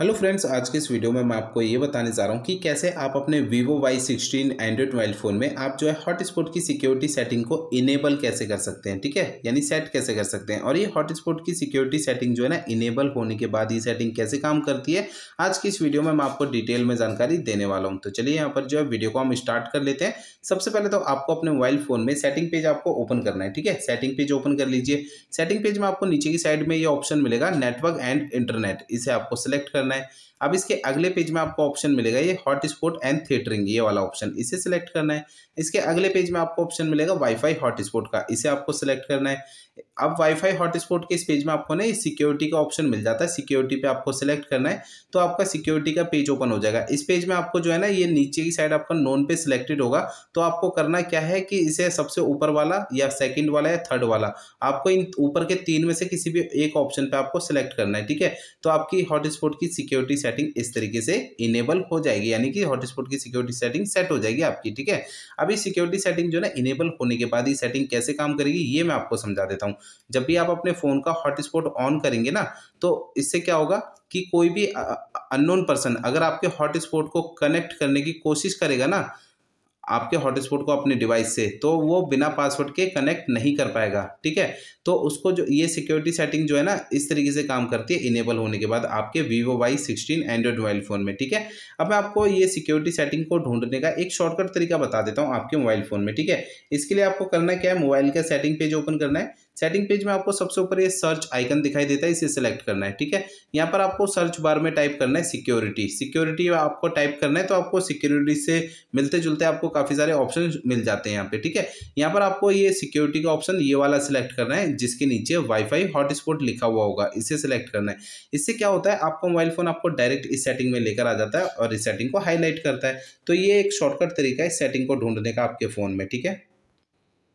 hello friends आज के इस वीडियो में मैं आपको ये बताने जा रहा हूँ कि कैसे आप अपने Vivo Y sixteen Android mobile phone में आप जो है हॉटस्पॉट की सिक्योरिटी सेटिंग को इनेबल कैसे कर सकते हैं ठीक है यानी सेट कैसे कर सकते हैं और ये हॉटस्पॉट की सिक्योरिटी सेटिंग जो है ना इनेबल होने के बाद ये सेटिंग कैसे काम करती है आज की इस वीडियो में मैं आपको डिटेल में जानकारी देने वाला हूँ तो चलिए यहाँ पर जो है वीडियो को हम स्टार्ट कर लेते हैं सबसे पहले तो आपको अपने मोबाइल फ़ोन में सेटिंग पेज आपको ओपन करना है ठीक है सेटिंग पेज ओपन कर लीजिए सेटिंग पेज में आपको नीचे की साइड में ये ऑप्शन मिलेगा नेटवर्क एंड इंटरनेट इसे आपको सिलेक्ट करना करना है अब इसके अगले पेज में आपको ऑप्शन मिलेगा ये हॉट स्पॉट एंड थिएटरिंग ये वाला ऑप्शन इसे सिलेक्ट करना है इसके अगले पेज में आपको ऑप्शन मिलेगा वाईफाई हॉटस्पॉट का इसे आपको सिलेक्ट करना है अब वाईफाई हॉटस्पॉट के इस पेज में आपको ना सिक्योरिटी का ऑप्शन मिल जाता है सिक्योरिटी पे आपको सिलेक्ट करना है तो आपका सिक्योरिटी का पेज ओपन हो जाएगा इस पेज में आपको जो है ना ये नीचे की साइड आपका नॉन पे सिलेक्टेड होगा तो आपको करना क्या है कि इसे सबसे ऊपर वाला या सेकेंड वाला या थर्ड वाला आपको इन ऊपर के तीन में से किसी भी एक ऑप्शन पर आपको सिलेक्ट करना है ठीक है तो आपकी हॉटस्पॉट की सिक्योरिटी सेटिंग इस तरीके से इनेबल हो जाएगी यानी कि हॉटस्पॉट की सिक्योरिटी सेटिंग सेट हो जाएगी आपकी ठीक है अब ये सिक्योरिटी सेटिंग जो ना इनेबल होने के बाद ये सेटिंग कैसे काम करेगी ये मैं आपको समझा देता हूँ जब भी आप अपने फ़ोन का हॉटस्पॉट ऑन करेंगे ना तो इससे क्या होगा कि कोई भी अननोन पर्सन अगर आपके हॉटस्पॉट को कनेक्ट करने की कोशिश करेगा ना आपके हॉटस्पॉट को अपने डिवाइस से तो वो बिना पासवर्ड के कनेक्ट नहीं कर पाएगा ठीक है तो उसको जो ये सिक्योरिटी सेटिंग जो है ना इस तरीके से काम करती है इनेबल होने के बाद आपके Vivo Y sixteen Android mobile phone में ठीक है अब मैं आपको ये सिक्योरिटी सेटिंग को ढूंढने का एक शॉर्टकट तरीका बता देता हूँ आपके मोबाइल फ़ोन में ठीक है इसके लिए आपको करना क्या है मोबाइल का सेटिंग पेज ओपन करना है सेटिंग पेज में आपको सबसे ऊपर ये सर्च आइकन दिखाई देता है इसे सेलेक्ट करना है ठीक है यहाँ पर आपको सर्च बार में टाइप करना है सिक्योरिटी सिक्योरिटी आपको टाइप करना है तो आपको सिक्योरिटी से मिलते जुलते आपको काफ़ी सारे ऑप्शन मिल जाते हैं यहाँ पे ठीक है यहाँ पर आपको ये सिक्योरिटी का ऑप्शन ये वाला सिलेक्ट करना है जिसके नीचे वाईफाई हॉटस्पॉट लिखा हुआ होगा इसे सिलेक्ट करना है इससे क्या होता है आपका मोबाइल फ़ोन आपको डायरेक्ट इस सेटिंग में लेकर आ जाता है और इस सेटिंग को हाईलाइट करता है तो ये एक शॉर्टकट तरीका है सेटिंग को ढूंढने का आपके फ़ोन में ठीक है